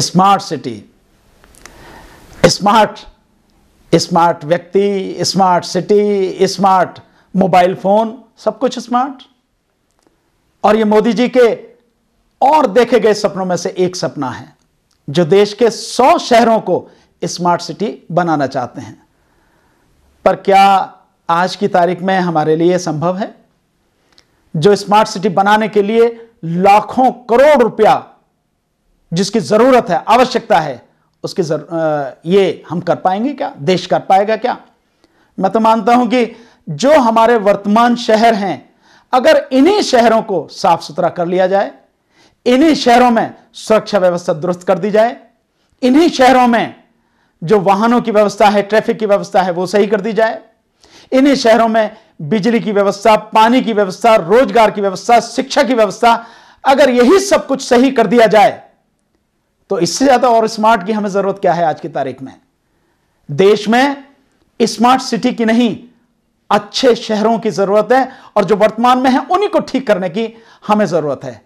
smart city smart smart व्यक्ति smart city smart mobile phone सब कुछ स्मार्ट और ये मोदी जी के और देखे गए सपनों में से एक सपना है जो देश के सौ शहरों को स्मार्ट सिटी बनाना चाहते हैं पर क्या आज की तारीख में हमारे लिए संभव है जो स्मार्ट सिटी बनाने के लिए लाखों करोड़ रुपया जिसकी ज़रूरत है आवश्यकता है उसकी जर, ये हम कर पाएंगे क्या देश कर पाएगा क्या मैं तो मानता हूं कि जो हमारे वर्तमान शहर हैं अगर इन्हीं शहरों को साफ सुथरा कर लिया जाए इन्हीं शहरों में सुरक्षा व्यवस्था दुरुस्त कर दी जाए इन्हीं शहरों में जो वाहनों की व्यवस्था है ट्रैफिक की व्यवस्था है वो सही कर दी जाए इन्हीं शहरों में बिजली की व्यवस्था पानी की व्यवस्था रोजगार की व्यवस्था शिक्षा की व्यवस्था अगर यही सब कुछ सही कर दिया जाए तो इससे ज़्यादा और स्मार्ट की हमें ज़रूरत क्या है आज की तारीख में देश में स्मार्ट सिटी की नहीं अच्छे शहरों की ज़रूरत है और जो वर्तमान में है उन्हीं को ठीक करने की हमें ज़रूरत है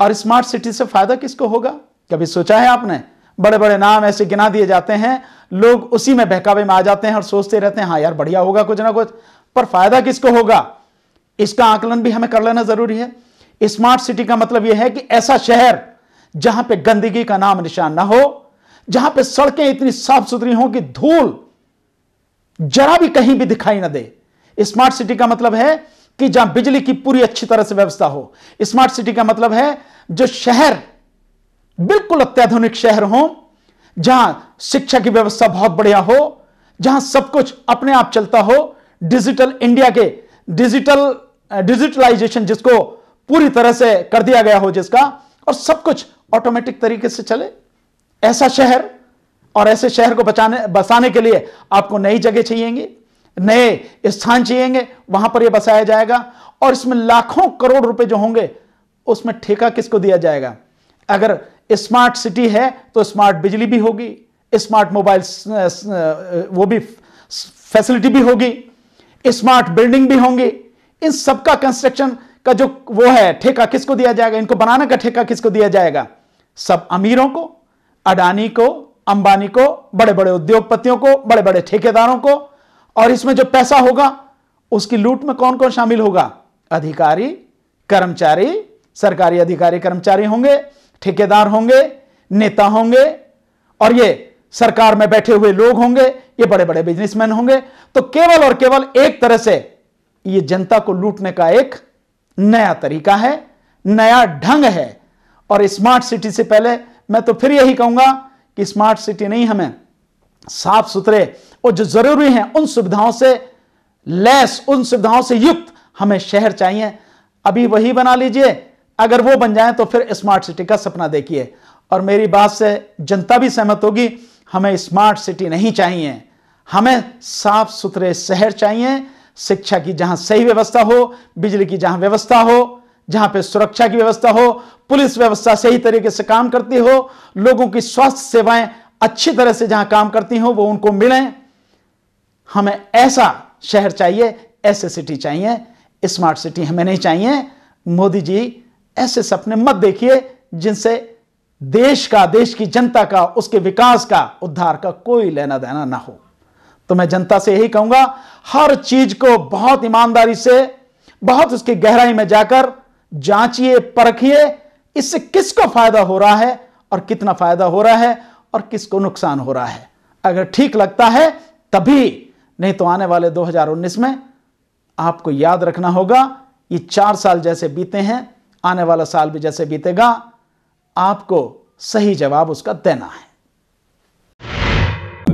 और स्मार्ट सिटी से फ़ायदा किसको होगा कभी सोचा है आपने बड़े बड़े नाम ऐसे गिना दिए जाते हैं लोग उसी में बहकावे में आ जाते हैं और सोचते रहते हैं हाँ यार बढ़िया होगा कुछ ना कुछ पर फायदा किसको होगा इसका आकलन भी हमें कर लेना जरूरी है स्मार्ट सिटी का मतलब यह है कि ऐसा शहर जहां पे गंदगी का नाम निशान ना हो जहां पे सड़कें इतनी साफ सुथरी हों कि धूल जरा भी कहीं भी दिखाई ना दे स्मार्ट सिटी का मतलब है कि जहां बिजली की पूरी अच्छी तरह से व्यवस्था हो स्मार्ट सिटी का मतलब है जो शहर बिल्कुल अत्याधुनिक शहर हो जहां शिक्षा की व्यवस्था बहुत बढ़िया हो जहां सब कुछ अपने आप चलता हो डिजिटल इंडिया के डिजिटल डिजिटलाइजेशन जिसको पूरी तरह से कर दिया गया हो जिसका और सब कुछ ऑटोमेटिक तरीके से चले ऐसा शहर और ऐसे शहर को बचाने बसाने के लिए आपको नई जगह चाहिए नए स्थान चाहिएंगे वहां पर यह बसाया जाएगा और इसमें लाखों करोड़ रुपए जो होंगे उसमें ठेका किसको दिया जाएगा अगर स्मार्ट सिटी है तो स्मार्ट बिजली भी होगी स्मार्ट मोबाइल वो भी फैसिलिटी भी होगी स्मार्ट बिल्डिंग भी होंगी इन सबका कंस्ट्रक्शन का जो वो है ठेका किसको दिया जाएगा इनको बनाने का ठेका किसको दिया जाएगा सब अमीरों को अडानी को अंबानी को बड़े बड़े उद्योगपतियों को बड़े बड़े ठेकेदारों को और इसमें जो पैसा होगा उसकी लूट में कौन कौन शामिल होगा अधिकारी कर्मचारी सरकारी अधिकारी कर्मचारी होंगे ठेकेदार होंगे नेता होंगे और ये सरकार में बैठे हुए लोग होंगे ये बड़े बड़े बिजनेसमैन होंगे तो केवल और केवल एक तरह से ये जनता को लूटने का एक नया तरीका है नया ढंग है और स्मार्ट सिटी से पहले मैं तो फिर यही कहूंगा कि स्मार्ट सिटी नहीं हमें साफ सुथरे और जो जरूरी हैं उन सुविधाओं से लेस उन सुविधाओं से युक्त हमें शहर चाहिए अभी वही बना लीजिए अगर वो बन जाए तो फिर स्मार्ट सिटी का सपना देखिए और मेरी बात से जनता भी सहमत होगी हमें स्मार्ट सिटी नहीं चाहिए हमें साफ सुथरे शहर चाहिए शिक्षा की जहां सही व्यवस्था हो बिजली की जहां व्यवस्था हो जहां पे सुरक्षा की व्यवस्था हो पुलिस व्यवस्था सही तरीके से काम करती हो लोगों की स्वास्थ्य सेवाएं अच्छी तरह से जहां काम करती हो वो उनको मिलें हमें ऐसा शहर चाहिए ऐसे सिटी चाहिए स्मार्ट सिटी हमें नहीं चाहिए मोदी जी ऐसे सपने मत देखिए जिनसे देश का देश की जनता का उसके विकास का उद्धार का कोई लेना देना ना हो तो मैं जनता से यही कहूंगा हर चीज को बहुत ईमानदारी से बहुत उसकी गहराई में जाकर जांचिए परखिए इससे किसको फायदा हो रहा है और कितना फायदा हो रहा है और किसको नुकसान हो रहा है अगर ठीक लगता है तभी नहीं तो आने वाले 2019 में आपको याद रखना होगा ये चार साल जैसे बीते हैं आने वाला साल भी जैसे बीतेगा आपको सही जवाब उसका देना है